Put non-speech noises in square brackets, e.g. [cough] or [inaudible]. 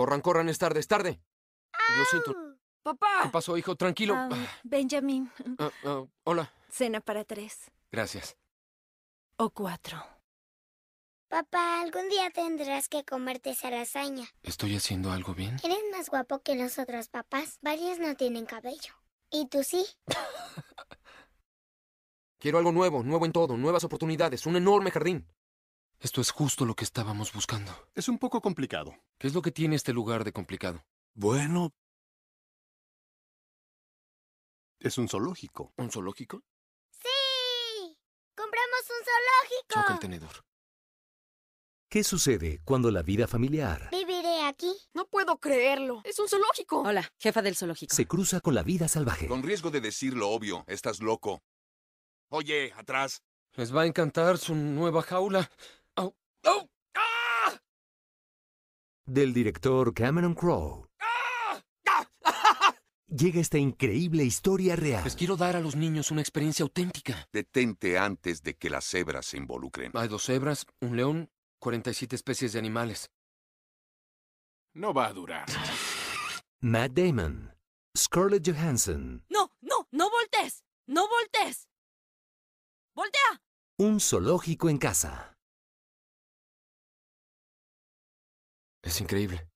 Corran, corran, es tarde, es tarde. Lo siento. ¡Papá! ¿Qué pasó, hijo? Tranquilo. Ah. Benjamin. Ah, ah, hola. Cena para tres. Gracias. O cuatro. Papá, algún día tendrás que comerte esa lasaña. ¿Estoy haciendo algo bien? Eres más guapo que otros papás. Varios no tienen cabello. ¿Y tú sí? [laughs] Quiero algo nuevo, nuevo en todo, nuevas oportunidades, un enorme jardín. Esto es justo lo que estábamos buscando. Es un poco complicado. ¿Qué es lo que tiene este lugar de complicado? Bueno... Es un zoológico. ¿Un zoológico? ¡Sí! ¡Compramos un zoológico! Choca el tenedor. ¿Qué sucede cuando la vida familiar... ¿Viviré aquí? No puedo creerlo. Es un zoológico. Hola, jefa del zoológico. Se cruza con la vida salvaje. Con riesgo de decir lo obvio, estás loco. Oye, atrás. Les va a encantar su nueva jaula. del director Cameron Crowe. Llega esta increíble historia real. Les quiero dar a los niños una experiencia auténtica. Detente antes de que las cebras se involucren. Hay dos cebras, un león, 47 especies de animales. No va a durar. Matt Damon, Scarlett Johansson. No, no, no voltes! No voltes! Voltea. Un zoológico en casa. Es increíble.